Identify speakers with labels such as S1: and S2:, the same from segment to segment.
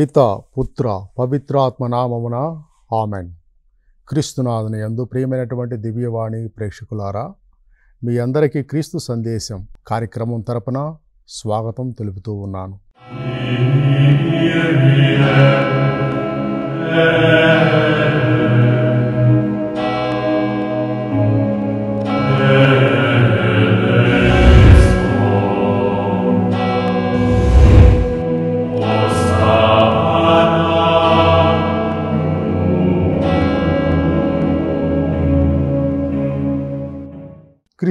S1: పిత పుత్ర పవిత్రాత్మ నామమున ఆమెన్ క్రీస్తునాథుని ఎందు ప్రియమైనటువంటి దివ్యవాణి ప్రేక్షకులారా మీ అందరికీ క్రీస్తు సందేశం కార్యక్రమం తరపున స్వాగతం తెలుపుతూ ఉన్నాను Yeah.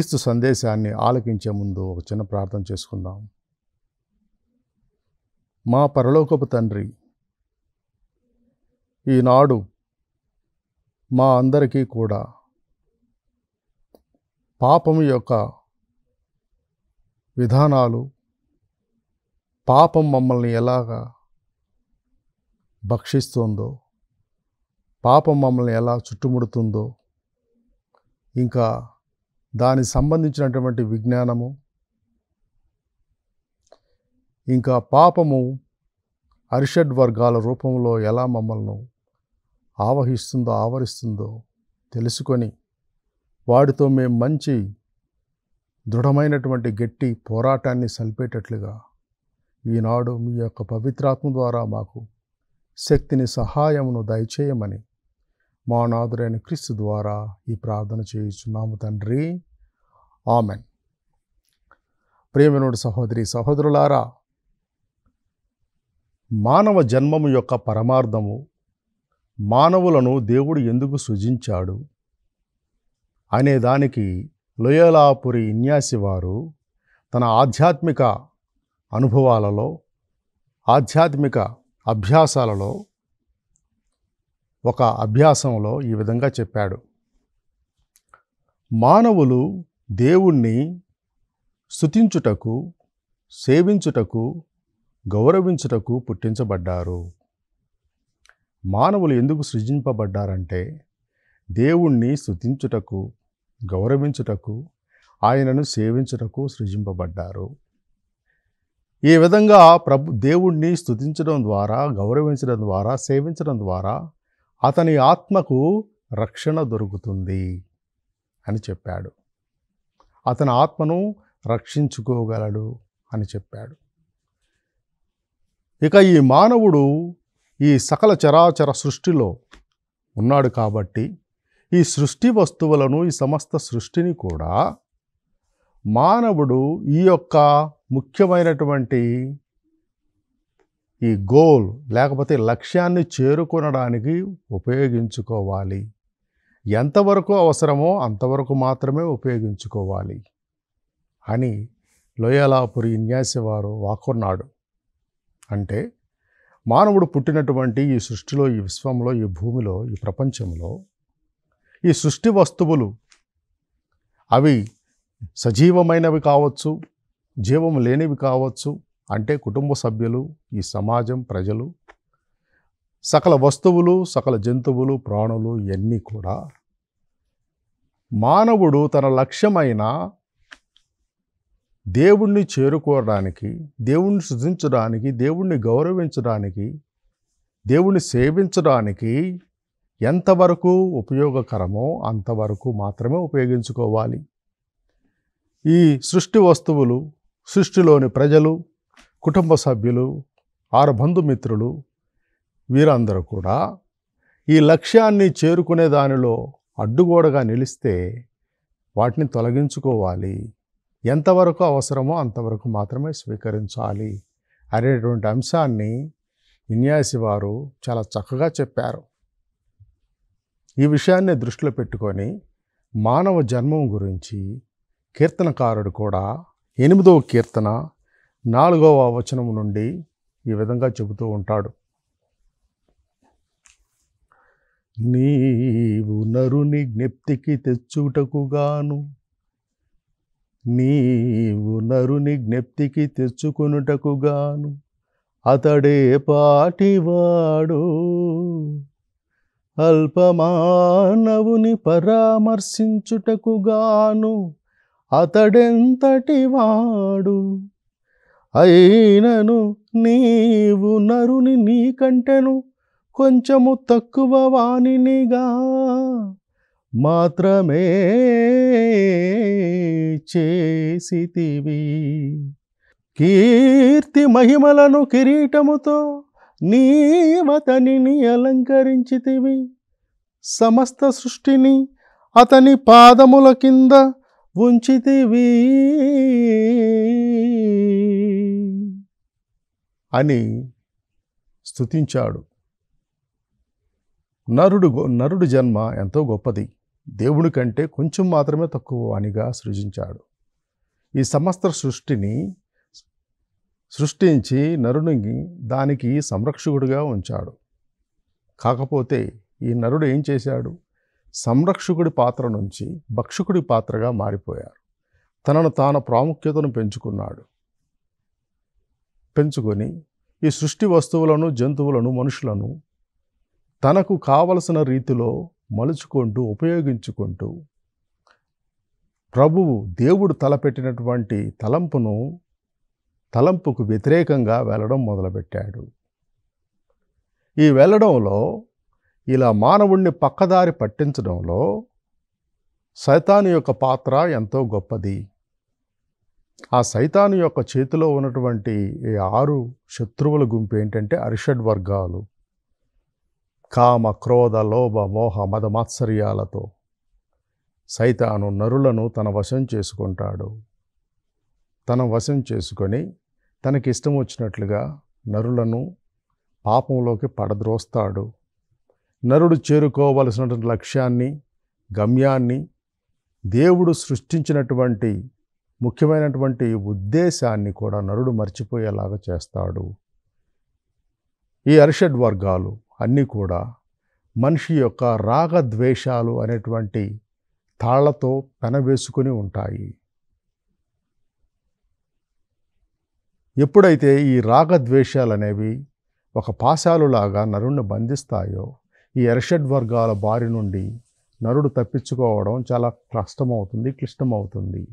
S1: క్రీస్తు సందేశాన్ని ఆలకించే ముందు ఒక చిన్న ప్రార్థన చేసుకుందాం మా పరలోకపు తండ్రి ఈనాడు మా అందరికీ కూడా పాపము యొక్క విధానాలు పాపం మమ్మల్ని ఎలాగా భక్షిస్తుందో పాపం మమ్మల్ని ఎలా చుట్టుముడుతుందో ఇంకా దానికి సంబంధించినటువంటి విజ్ఞానము ఇంకా పాపము అరిషడ్ వర్గాల రూపంలో ఎలా మమ్మల్ని ఆవహిస్తుందో ఆవరిస్తుందో తెలుసుకొని వాటితో మేము మంచి దృఢమైనటువంటి గట్టి పోరాటాన్ని సల్పేటట్లుగా ఈనాడు మీ యొక్క పవిత్రాత్మ ద్వారా మాకు శక్తిని సహాయమును దయచేయమని మా నాథుడైన క్రీస్తు ద్వారా ఈ ప్రార్థన చేయుచున్నాము తండ్రి ఆమెన్ ప్రేమనుడు సహోదరి సహోదరులారా మానవ జన్మము యొక్క పరమార్థము మానవులను దేవుడు ఎందుకు సృజించాడు అనే దానికి లోయలాపురి ఇన్యాసి వారు తన ఆధ్యాత్మిక అనుభవాలలో ఆధ్యాత్మిక అభ్యాసాలలో ఒక అభ్యాసంలో ఈ విధంగా చెప్పాడు మానవులు దేవుణ్ణి స్థుతించుటకు సేవించుటకు గౌరవించుటకు పుట్టించబడ్డారు మానవులు ఎందుకు సృజింపబడ్డారంటే దేవుణ్ణి స్థుతించుటకు గౌరవించుటకు ఆయనను సేవించుటకు సృజింపబడ్డారు ఈ విధంగా ప్రభు దేవుణ్ణి స్థుతించడం ద్వారా గౌరవించడం ద్వారా సేవించడం ద్వారా అతని ఆత్మకు రక్షణ దొరుకుతుంది అని చెప్పాడు అతని ఆత్మను రక్షించుకోగలడు అని చెప్పాడు ఇక ఈ మానవుడు ఈ సకల చరాచర సృష్టిలో ఉన్నాడు కాబట్టి ఈ సృష్టి వస్తువులను ఈ సమస్త సృష్టిని కూడా మానవుడు ఈ యొక్క ముఖ్యమైనటువంటి ఈ గోల్ లేకపోతే లక్ష్యాన్ని చేరుకునడానికి ఉపయోగించుకోవాలి ఎంతవరకు అవసరమో అంతవరకు మాత్రమే ఉపయోగించుకోవాలి అని లోయలాపురి వారు వాకున్నాడు అంటే మానవుడు పుట్టినటువంటి ఈ సృష్టిలో ఈ విశ్వంలో ఈ భూమిలో ఈ ప్రపంచంలో ఈ సృష్టి వస్తువులు అవి సజీవమైనవి కావచ్చు జీవం లేనివి కావచ్చు అంటే కుటుంబ సభ్యులు ఈ సమాజం ప్రజలు సకల వస్తువులు సకల జంతువులు ప్రాణులు ఇవన్నీ కూడా మానవుడు తన లక్ష్యమైన దేవుణ్ణి చేరుకోవడానికి దేవుణ్ణి సృజించడానికి దేవుణ్ణి గౌరవించడానికి దేవుణ్ణి సేవించడానికి ఎంతవరకు ఉపయోగకరమో అంతవరకు మాత్రమే ఉపయోగించుకోవాలి ఈ సృష్టి వస్తువులు సృష్టిలోని ప్రజలు కుటుంబ సభ్యులు ఆరు బంధుమిత్రులు వీరందరూ కూడా ఈ లక్ష్యాన్ని చేరుకునే దానిలో అడ్డుగోడగా నిలిస్తే వాటిని తొలగించుకోవాలి ఎంతవరకు అవసరమో అంతవరకు మాత్రమే స్వీకరించాలి అనేటువంటి అంశాన్ని విన్యాసి వారు చాలా చక్కగా చెప్పారు ఈ విషయాన్ని దృష్టిలో పెట్టుకొని మానవ జన్మం గురించి కీర్తనకారుడు కూడా ఎనిమిదవ కీర్తన నాలుగవ వచనం నుండి ఈ విధంగా చెబుతూ ఉంటాడు నీవు నరుని జ్ఞప్తికి తెచ్చుటకుగాను నీవు నరుని జ్ఞప్తికి గాను అతడే పాటివాడు అల్పమానవుని పరామర్శించుటకుగాను అతడెంతటి వాడు అయినను నీవు నరుని నీకంటెను కొంచెము తక్కువ వాణినిగా మాత్రమే చేసితివి కీర్తి మహిమలను కిరీటముతో నీవతనిని అలంకరించితివి సమస్త సృష్టిని అతని పాదముల కింద ఉంచితివి అని స్థుతించాడు నరుడు నరుడు జన్మ ఎంతో గొప్పది దేవుడి కంటే కొంచెం మాత్రమే తక్కువ అనిగా సృజించాడు ఈ సమస్త సృష్టిని సృష్టించి నరుడిని దానికి సంరక్షకుడిగా ఉంచాడు కాకపోతే ఈ నరుడు ఏం చేశాడు సంరక్షకుడి పాత్ర నుంచి భక్షకుడి పాత్రగా మారిపోయారు తనను తాను ప్రాముఖ్యతను పెంచుకున్నాడు పెంచుకొని ఈ సృష్టి వస్తువులను జంతువులను మనుషులను తనకు కావలసిన రీతిలో మలుచుకుంటూ ఉపయోగించుకుంటూ ప్రభువు దేవుడు తలపెట్టినటువంటి తలంపును తలంపుకు వ్యతిరేకంగా వెళ్ళడం మొదలుపెట్టాడు ఈ వెళ్ళడంలో ఇలా మానవుణ్ణి పక్కదారి పట్టించడంలో సైతాను యొక్క పాత్ర ఎంతో గొప్పది ఆ సైతాను యొక్క చేతిలో ఉన్నటువంటి ఈ ఆరు శత్రువుల గుంపు ఏంటంటే అరిషడ్ వర్గాలు కామ క్రోధ లోభ మోహ మద మాత్సర్యాలతో సైతాను నరులను తన వశం చేసుకుంటాడు తన వశం చేసుకొని తనకి ఇష్టం వచ్చినట్లుగా నరులను పాపంలోకి పడద్రోస్తాడు నరుడు చేరుకోవలసినటువంటి లక్ష్యాన్ని గమ్యాన్ని దేవుడు సృష్టించినటువంటి ముఖ్యమైనటువంటి ఉద్దేశాన్ని కూడా నరుడు మర్చిపోయేలాగా చేస్తాడు ఈ అరిషడ్ వర్గాలు అన్నీ కూడా మనిషి యొక్క రాగద్వేషాలు అనేటువంటి తాళ్లతో పెనవేసుకుని ఉంటాయి ఎప్పుడైతే ఈ రాగద్వేషాలు అనేవి ఒక పాశాలులాగా నరుణ్ణి బంధిస్తాయో ఈ అరిషడ్ వర్గాల బారి నుండి నరుడు తప్పించుకోవడం చాలా కష్టమవుతుంది క్లిష్టమవుతుంది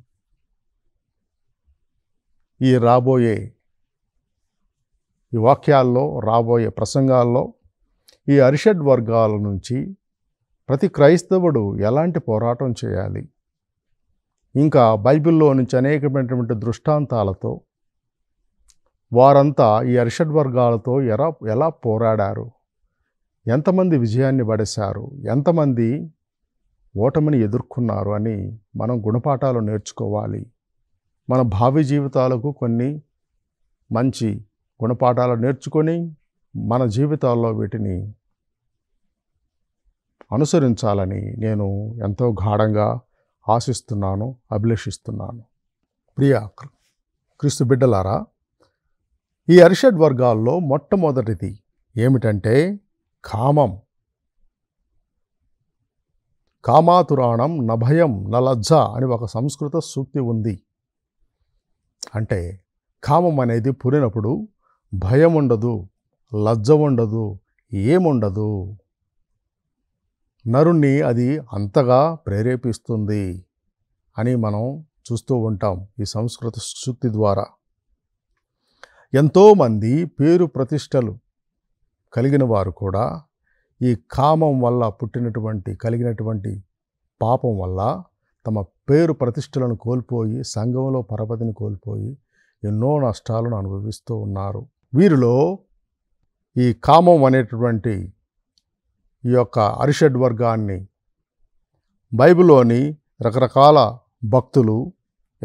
S1: ఈ రాబోయే ఈ వాక్యాల్లో రాబోయే ప్రసంగాల్లో ఈ అరిషడ్ వర్గాల నుంచి ప్రతి క్రైస్తవుడు ఎలాంటి పోరాటం చేయాలి ఇంకా బైబిల్లో నుంచి అనేకమైనటువంటి దృష్టాంతాలతో వారంతా ఈ అరిషడ్ వర్గాలతో ఎలా ఎలా పోరాడారు ఎంతమంది విజయాన్ని పడేశారు ఎంతమంది ఓటమిని ఎదుర్కొన్నారు అని మనం గుణపాఠాలు నేర్చుకోవాలి మన భావి జీవితాలకు కొన్ని మంచి గుణపాఠాలు నేర్చుకొని మన జీవితాల్లో వీటిని అనుసరించాలని నేను ఎంతో గాఢంగా ఆశిస్తున్నాను అభిలషిస్తున్నాను ప్రియ క్రీస్తు బిడ్డలారా ఈ అరిషడ్ వర్గాల్లో మొట్టమొదటిది ఏమిటంటే కామం కామాతురాణం నభయం నలజ్జ అని ఒక సంస్కృత సూక్తి ఉంది అంటే కామం అనేది పురినప్పుడు భయం ఉండదు లజ్జ ఉండదు ఏముండదు నరుణ్ణి అది అంతగా ప్రేరేపిస్తుంది అని మనం చూస్తూ ఉంటాం ఈ సంస్కృత శుక్తి ద్వారా ఎంతోమంది పేరు ప్రతిష్టలు కలిగిన వారు కూడా ఈ కామం వల్ల పుట్టినటువంటి కలిగినటువంటి పాపం వల్ల తమ పేరు ప్రతిష్టలను కోల్పోయి సంఘంలో పరపతిని కోల్పోయి ఎన్నో నష్టాలను అనుభవిస్తూ ఉన్నారు వీరిలో ఈ కామం అనేటటువంటి ఈ యొక్క అరిషడ్ వర్గాన్ని బైబిల్లోని రకరకాల భక్తులు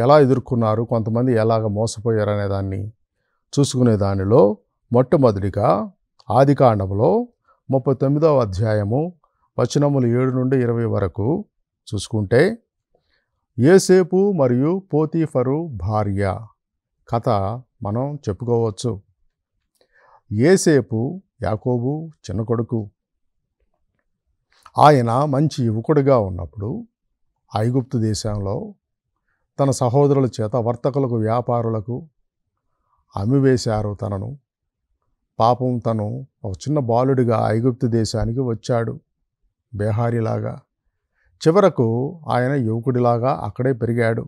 S1: ఎలా ఎదుర్కొన్నారు కొంతమంది ఎలాగ మోసపోయారు అనే దాన్ని చూసుకునే దానిలో మొట్టమొదటిగా కాండంలో ముప్పై తొమ్మిదవ అధ్యాయము వచనములు ఏడు నుండి ఇరవై వరకు చూసుకుంటే ఏసేపు మరియు పోతీఫరు భార్య కథ మనం చెప్పుకోవచ్చు ఏసేపు యాకోబు చిన్న కొడుకు ఆయన మంచి యువకుడిగా ఉన్నప్పుడు ఐగుప్తు దేశంలో తన సహోదరుల చేత వర్తకులకు వ్యాపారులకు అమ్మివేశారు తనను పాపం తను ఒక చిన్న బాలుడిగా ఐగుప్తు దేశానికి వచ్చాడు బేహారీలాగా చివరకు ఆయన యువకుడిలాగా అక్కడే పెరిగాడు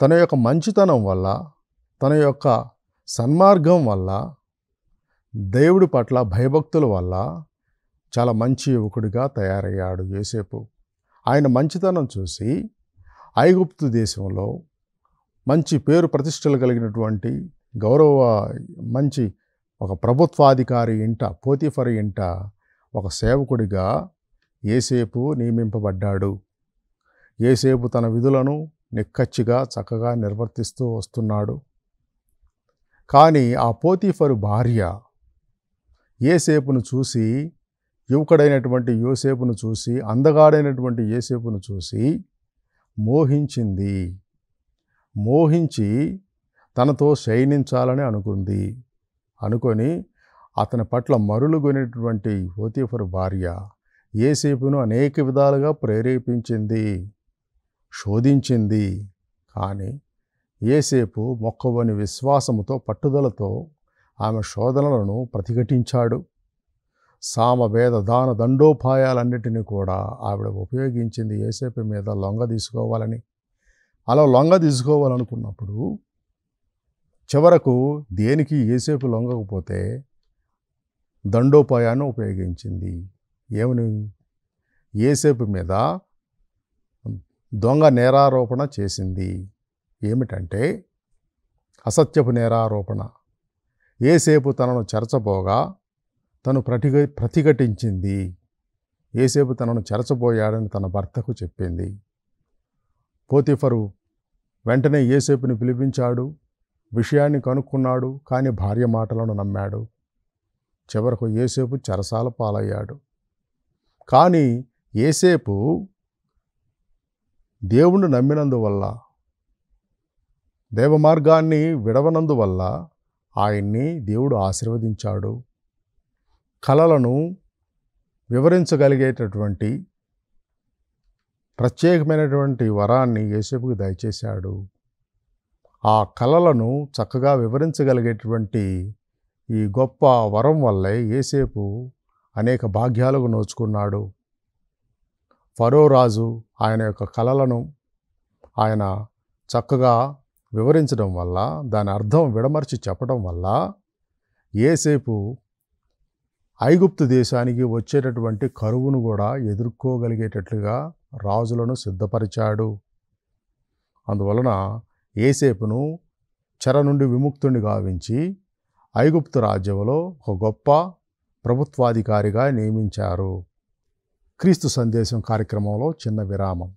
S1: తన యొక్క మంచితనం వల్ల తన యొక్క సన్మార్గం వల్ల దేవుడి పట్ల భయభక్తుల వల్ల చాలా మంచి యువకుడిగా తయారయ్యాడు యోసేపు ఆయన మంచితనం చూసి ఐగుప్తు దేశంలో మంచి పేరు ప్రతిష్టలు కలిగినటువంటి గౌరవ మంచి ఒక ప్రభుత్వాధికారి ఇంట పోతిఫర్ ఇంట ఒక సేవకుడిగా ఏసేపు నియమింపబడ్డాడు ఏసేపు తన విధులను నిక్కచ్చిగా చక్కగా నిర్వర్తిస్తూ వస్తున్నాడు కానీ ఆ పోతీఫరు భార్య ఏసేపును చూసి యువకుడైనటువంటి యోసేపును చూసి అందగాడైనటువంటి ఏసేపును చూసి మోహించింది మోహించి తనతో శయనించాలని అనుకుంది అనుకొని అతని పట్ల మరులుగొనేటువంటి పోతీఫరు భార్య ఏసేపును అనేక విధాలుగా ప్రేరేపించింది శోధించింది కానీ ఏసేపు మొక్కవని విశ్వాసముతో పట్టుదలతో ఆమె శోధనలను ప్రతిఘటించాడు సామవేద దాన దండోపాయాలన్నిటినీ కూడా ఆవిడ ఉపయోగించింది ఏసేపు మీద లొంగ తీసుకోవాలని అలా లొంగ తీసుకోవాలనుకున్నప్పుడు చివరకు దేనికి ఏసేపు లొంగకపోతే దండోపాయాన్ని ఉపయోగించింది ఏమని ఏసేపు మీద దొంగ నేరారోపణ చేసింది ఏమిటంటే అసత్యపు నేరారోపణ ఏసేపు తనను చెరచబోగా తను ప్రతిఘ ప్రతిఘటించింది ఏసేపు తనను చెరచబోయాడని తన భర్తకు చెప్పింది పోతిఫరు వెంటనే ఏసేపుని పిలిపించాడు విషయాన్ని కనుక్కున్నాడు కానీ భార్య మాటలను నమ్మాడు చివరకు ఏసేపు చెరసాల పాలయ్యాడు కానీ ఏసేపు దేవుణ్ణి నమ్మినందువల్ల దేవ మార్గాన్ని విడవనందువల్ల ఆయన్ని దేవుడు ఆశీర్వదించాడు కళలను వివరించగలిగేటటువంటి ప్రత్యేకమైనటువంటి వరాన్ని యేసేపుకి దయచేశాడు ఆ కళలను చక్కగా వివరించగలిగేటటువంటి ఈ గొప్ప వరం వల్లే ఏసేపు అనేక భాగ్యాలకు నోచుకున్నాడు ఫరో రాజు ఆయన యొక్క కళలను ఆయన చక్కగా వివరించడం వల్ల దాని అర్థం విడమర్చి చెప్పడం వల్ల ఏసేపు ఐగుప్తు దేశానికి వచ్చేటటువంటి కరువును కూడా ఎదుర్కోగలిగేటట్లుగా రాజులను సిద్ధపరిచాడు అందువలన ఏసేపును చెర నుండి విముక్తుని గావించి ఐగుప్తు రాజ్యంలో ఒక గొప్ప ప్రభుత్వాధికారిగా నియమించారు క్రీస్తు సందేశం కార్యక్రమంలో చిన్న విరామం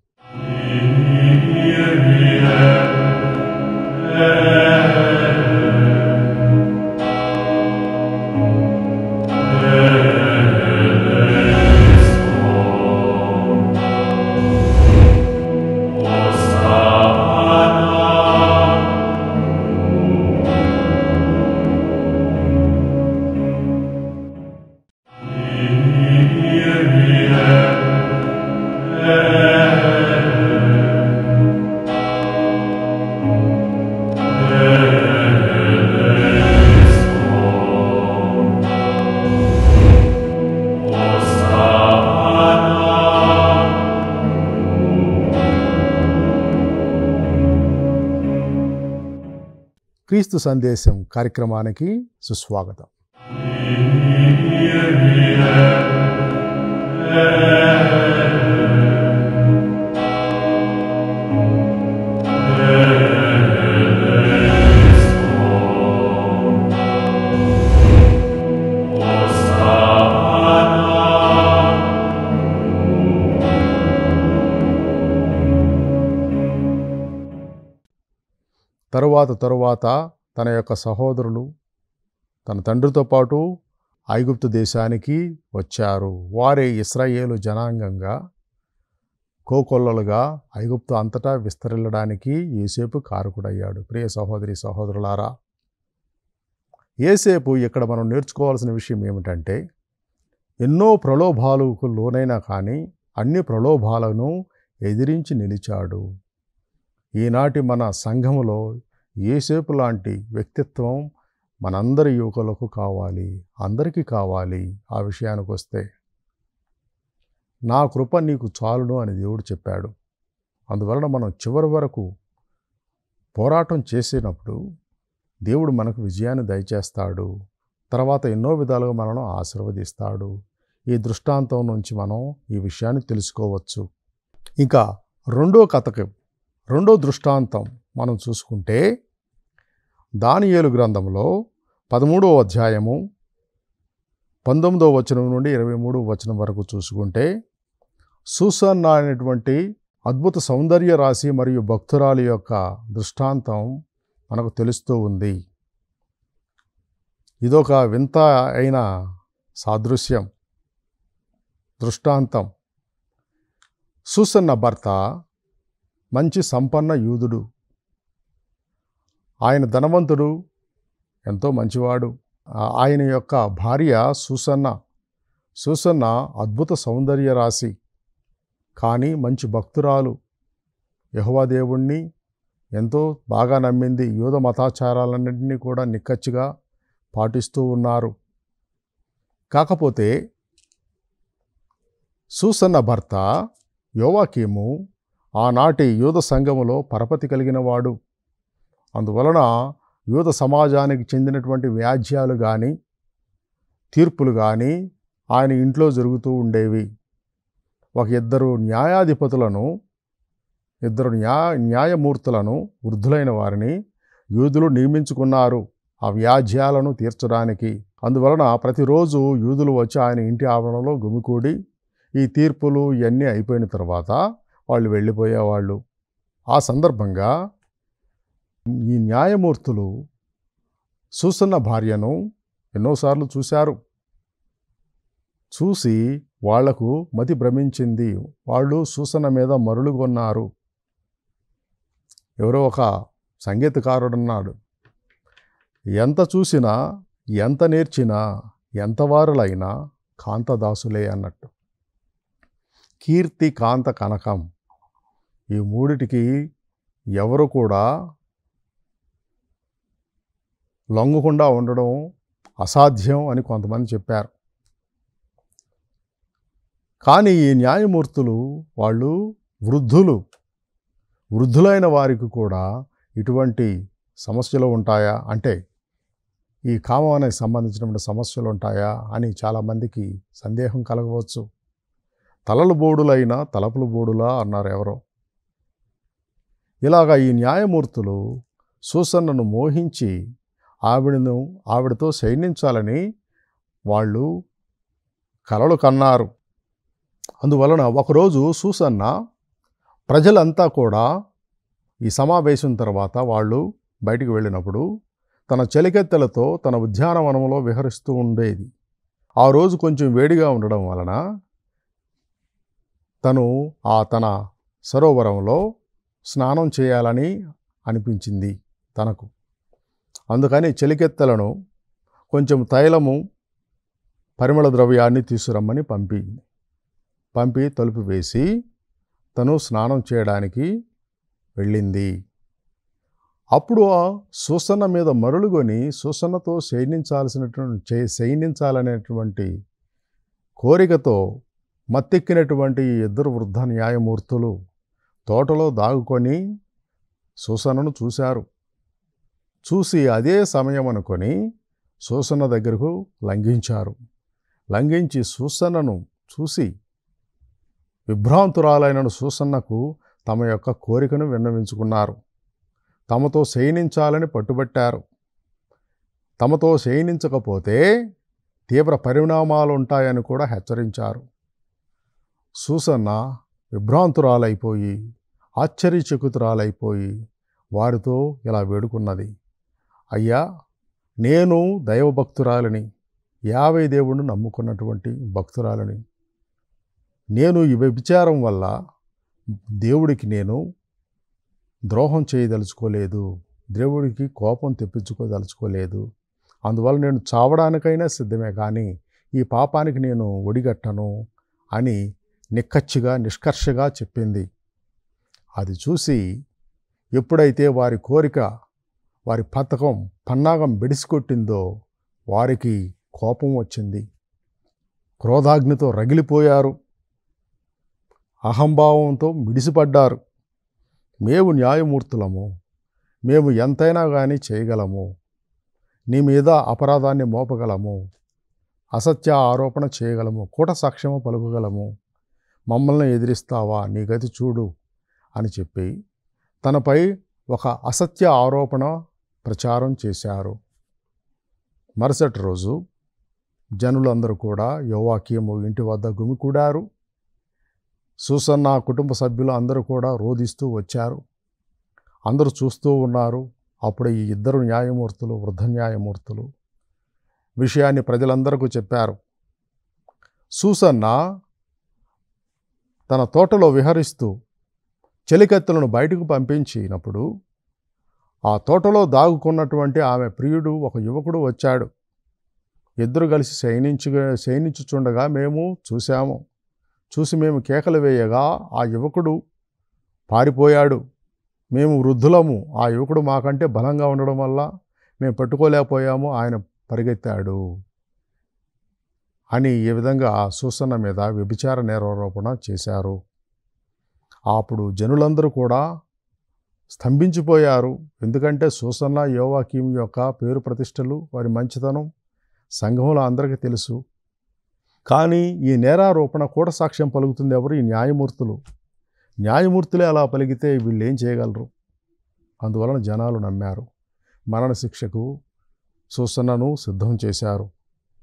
S1: క్రీస్తు సందేశం కార్యక్రమానికి సుస్వాగతం తరువాత తరువాత తన యొక్క సహోదరులు తన తండ్రితో పాటు ఐగుప్తు దేశానికి వచ్చారు వారే ఇస్రాయేలు జనాంగంగా కోకొల్లలుగా ఐగుప్తు అంతటా విస్తరిల్లడానికి ఏసేపు కారకుడయ్యాడు ప్రియ సహోదరి సహోదరులారా ఏసేపు ఇక్కడ మనం నేర్చుకోవాల్సిన విషయం ఏమిటంటే ఎన్నో ప్రలోభాలకు లోనైనా కానీ అన్ని ప్రలోభాలను ఎదిరించి నిలిచాడు ఈనాటి మన సంఘములో ఏసేపు లాంటి వ్యక్తిత్వం మనందరి యువకులకు కావాలి అందరికీ కావాలి ఆ విషయానికి వస్తే నా కృప నీకు చాలును అని దేవుడు చెప్పాడు అందువలన మనం చివరి వరకు పోరాటం చేసినప్పుడు దేవుడు మనకు విజయాన్ని దయచేస్తాడు తర్వాత ఎన్నో విధాలుగా మనను ఆశీర్వదిస్తాడు ఈ దృష్టాంతం నుంచి మనం ఈ విషయాన్ని తెలుసుకోవచ్చు ఇంకా రెండో కథకు రెండో దృష్టాంతం మనం చూసుకుంటే దానియేలు గ్రంథంలో పదమూడవ అధ్యాయము పంతొమ్మిదవ వచనం నుండి ఇరవై మూడు వచనం వరకు చూసుకుంటే సూసన్ అనేటువంటి అద్భుత సౌందర్య రాశి మరియు భక్తురాలి యొక్క దృష్టాంతం మనకు తెలుస్తూ ఉంది ఇదొక వింత అయిన సాదృశ్యం దృష్టాంతం సూసన్న భర్త మంచి సంపన్న యూదుడు ఆయన ధనవంతుడు ఎంతో మంచివాడు ఆయన యొక్క భార్య సుసన్న సుసన్న అద్భుత సౌందర్య రాశి కానీ మంచి భక్తురాలు యహోవాదేవుణ్ణి ఎంతో బాగా నమ్మింది యూద మతాచారాలన్నింటినీ కూడా నిక్కచ్చిగా పాటిస్తూ ఉన్నారు కాకపోతే సూసన్న భర్త యోవాకీము ఆనాటి యూద సంఘములో పరపతి కలిగినవాడు అందువలన యువత సమాజానికి చెందినటువంటి వ్యాజ్యాలు కానీ తీర్పులు కానీ ఆయన ఇంట్లో జరుగుతూ ఉండేవి ఒక ఇద్దరు న్యాయాధిపతులను ఇద్దరు న్యాయ న్యాయమూర్తులను వృద్ధులైన వారిని యూదులు నియమించుకున్నారు ఆ వ్యాజ్యాలను తీర్చడానికి అందువలన ప్రతిరోజు యూదులు వచ్చి ఆయన ఇంటి ఆవరణలో గుమికూడి ఈ తీర్పులు ఇవన్నీ అయిపోయిన తర్వాత వాళ్ళు వెళ్ళిపోయేవాళ్ళు ఆ సందర్భంగా ఈ న్యాయమూర్తులు చూస్తున్న భార్యను ఎన్నోసార్లు చూశారు చూసి వాళ్లకు మతి భ్రమించింది వాళ్ళు సూసన మీద మరులుగొన్నారు ఎవరో ఒక సంగీతకారుడున్నాడు ఎంత చూసినా ఎంత నేర్చినా ఎంతవారులైనా కాంతదాసులే అన్నట్టు కీర్తి కాంత కనకం ఈ మూడిటికి ఎవరు కూడా లొంగకుండా ఉండడం అసాధ్యం అని కొంతమంది చెప్పారు కానీ ఈ న్యాయమూర్తులు వాళ్ళు వృద్ధులు వృద్ధులైన వారికి కూడా ఇటువంటి సమస్యలు ఉంటాయా అంటే ఈ కామానికి సంబంధించినటువంటి సమస్యలు ఉంటాయా అని చాలామందికి సందేహం కలగవచ్చు తలలు బోడులైనా తలపులు బోడులా అన్నారు ఎవరో ఇలాగా ఈ న్యాయమూర్తులు సూసన్నను మోహించి ఆవిడను ఆవిడతో సైన్యించాలని వాళ్ళు కలలు కన్నారు అందువలన ఒకరోజు సూసన్న ప్రజలంతా కూడా ఈ సమావేశం తర్వాత వాళ్ళు బయటికి వెళ్ళినప్పుడు తన చెలికెత్తెలతో తన ఉద్యానవనంలో విహరిస్తూ ఉండేది ఆ రోజు కొంచెం వేడిగా ఉండడం వలన తను ఆ తన సరోవరంలో స్నానం చేయాలని అనిపించింది తనకు అందుకని చెలికెత్తలను కొంచెం తైలము పరిమళ ద్రవ్యాన్ని తీసుకురమ్మని పంపింది పంపి తలుపు వేసి తను స్నానం చేయడానికి వెళ్ళింది అప్పుడు ఆ సూసన్న మీద మరులుగొని సూసన్నతో శయనించాల్సినటువంటి చే శయనించాలనేటువంటి కోరికతో మత్తెక్కినటువంటి ఇద్దరు వృద్ధ న్యాయమూర్తులు తోటలో దాగుకొని సూసనను చూశారు చూసి అదే సమయం అనుకొని సూసన దగ్గరకు లంఘించారు లంఘించి సూసన్నను చూసి విభ్రాంతురాలైన సూసన్నకు తమ యొక్క కోరికను విన్నవించుకున్నారు తమతో శయనించాలని పట్టుబట్టారు తమతో శయనించకపోతే తీవ్ర పరిణామాలు ఉంటాయని కూడా హెచ్చరించారు సూసన్న విభ్రాంతురాలైపోయి ఆశ్చర్యచకుతురాలైపోయి వారితో ఇలా వేడుకున్నది అయ్యా నేను దైవభక్తురాలని యావై దేవుణ్ణి నమ్ముకున్నటువంటి భక్తురాలని నేను ఈ వ్యభిచారం వల్ల దేవుడికి నేను ద్రోహం చేయదలుచుకోలేదు దేవుడికి కోపం తెప్పించుకోదలుచుకోలేదు అందువల్ల నేను చావడానికైనా సిద్ధమే కానీ ఈ పాపానికి నేను ఒడిగట్టను అని నిక్కచ్చిగా నిష్కర్షగా చెప్పింది అది చూసి ఎప్పుడైతే వారి కోరిక వారి పథకం పన్నాగం బెడిసికొట్టిందో వారికి కోపం వచ్చింది క్రోధాగ్నితో రగిలిపోయారు అహంభావంతో మిడిసిపడ్డారు మేము న్యాయమూర్తులము మేము ఎంతైనా కానీ చేయగలము నీ మీద అపరాధాన్ని మోపగలము అసత్య ఆరోపణ చేయగలము కూట సాక్ష్యము పలుకగలము మమ్మల్ని ఎదిరిస్తావా నీ గతి చూడు అని చెప్పి తనపై ఒక అసత్య ఆరోపణ ప్రచారం చేశారు మరుసటి రోజు జనులందరూ కూడా యోవాకీము ఇంటి వద్ద గుమికూడారు సూసన్న కుటుంబ సభ్యులు అందరూ కూడా రోధిస్తూ వచ్చారు అందరూ చూస్తూ ఉన్నారు అప్పుడు ఈ ఇద్దరు న్యాయమూర్తులు వృద్ధ న్యాయమూర్తులు విషయాన్ని ప్రజలందరికీ చెప్పారు సూసన్న తన తోటలో విహరిస్తూ చెలికత్తులను బయటకు పంపించినప్పుడు ఆ తోటలో దాగుకున్నటువంటి ఆమె ప్రియుడు ఒక యువకుడు వచ్చాడు ఇద్దరు కలిసి శయనించు శయనించుచుండగా మేము చూశాము చూసి మేము కేకలు వేయగా ఆ యువకుడు పారిపోయాడు మేము వృద్ధులము ఆ యువకుడు మాకంటే బలంగా ఉండడం వల్ల మేము పట్టుకోలేకపోయాము ఆయన పరిగెత్తాడు అని ఈ విధంగా సూచన మీద వ్యభిచార నేరారోపణ చేశారు అప్పుడు జనులందరూ కూడా స్తంభించిపోయారు ఎందుకంటే సూసన్న యోవాకీం యొక్క పేరు ప్రతిష్టలు వారి మంచితనం సంఘంలో అందరికీ తెలుసు కానీ ఈ నేరారోపణ కూడా సాక్ష్యం పలుకుతుంది ఎవరు ఈ న్యాయమూర్తులు న్యాయమూర్తులే అలా పలిగితే వీళ్ళు ఏం చేయగలరు అందువలన జనాలు నమ్మారు మరణశిక్షకు సూసన్నను సిద్ధం చేశారు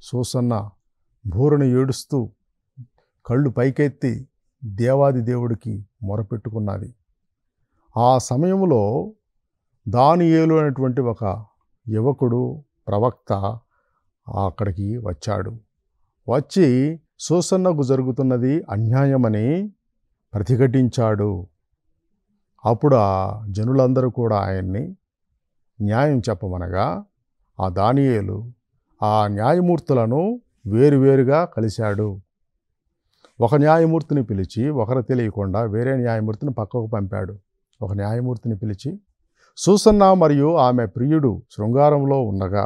S1: సూసన్న భూరుని ఏడుస్తూ కళ్ళు పైకెత్తి దేవాది దేవుడికి మొరపెట్టుకున్నది ఆ సమయంలో దానియేలు అనేటువంటి ఒక యువకుడు ప్రవక్త అక్కడికి వచ్చాడు వచ్చి సూసన్నకు జరుగుతున్నది అన్యాయమని ప్రతిఘటించాడు అప్పుడు ఆ జనులందరూ కూడా ఆయన్ని న్యాయం చెప్పమనగా ఆ దానియేలు ఆ న్యాయమూర్తులను వేరువేరుగా కలిశాడు ఒక న్యాయమూర్తిని పిలిచి ఒకరు తెలియకుండా వేరే న్యాయమూర్తిని పక్కకు పంపాడు ఒక న్యాయమూర్తిని పిలిచి సూసన్న మరియు ఆమె ప్రియుడు శృంగారంలో ఉండగా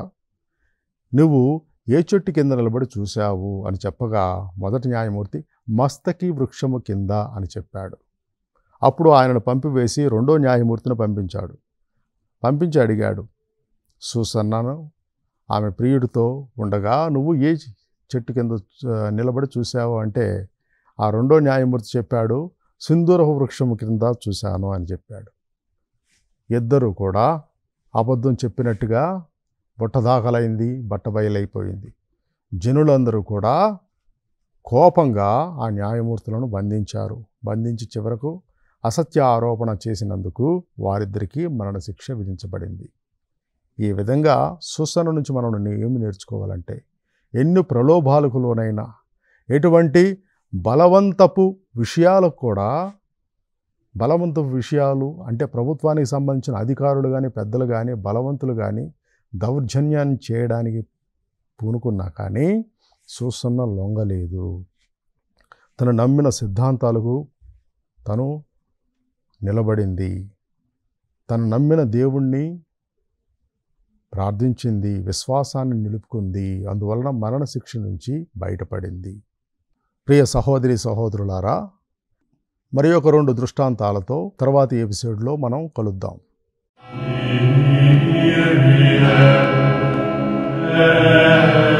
S1: నువ్వు ఏ చెట్టు కింద నిలబడి చూశావు అని చెప్పగా మొదటి న్యాయమూర్తి మస్తకి వృక్షము కింద అని చెప్పాడు అప్పుడు ఆయనను పంపివేసి రెండో న్యాయమూర్తిని పంపించాడు పంపించి అడిగాడు సూసన్నను ఆమె ప్రియుడితో ఉండగా నువ్వు ఏ చెట్టు కింద నిలబడి చూశావు అంటే ఆ రెండో న్యాయమూర్తి చెప్పాడు సింధూర వృక్షము క్రింద చూశాను అని చెప్పాడు ఇద్దరు కూడా అబద్ధం చెప్పినట్టుగా బుట్టదాఖలైంది బట్టబయలైపోయింది జనులందరూ కూడా కోపంగా ఆ న్యాయమూర్తులను బంధించారు బంధించి చివరకు అసత్య ఆరోపణ చేసినందుకు వారిద్దరికీ మరణశిక్ష విధించబడింది ఈ విధంగా సుసన నుంచి మనం ఏమి నేర్చుకోవాలంటే ఎన్ని ప్రలోభాలకులోనైనా ఎటువంటి బలవంతపు విషయాలకు కూడా బలవంత విషయాలు అంటే ప్రభుత్వానికి సంబంధించిన అధికారులు కానీ పెద్దలు కానీ బలవంతులు కానీ దౌర్జన్యాన్ని చేయడానికి పూనుకున్నా కానీ సూసన్న లొంగలేదు తను నమ్మిన సిద్ధాంతాలకు తను నిలబడింది తను నమ్మిన దేవుణ్ణి ప్రార్థించింది విశ్వాసాన్ని నిలుపుకుంది అందువలన మరణశిక్ష నుంచి బయటపడింది ప్రియ సహోదరి సహోదరులారా మరి ఒక రెండు దృష్టాంతాలతో తర్వాతి ఎపిసోడ్లో మనం కలుద్దాం Yeah.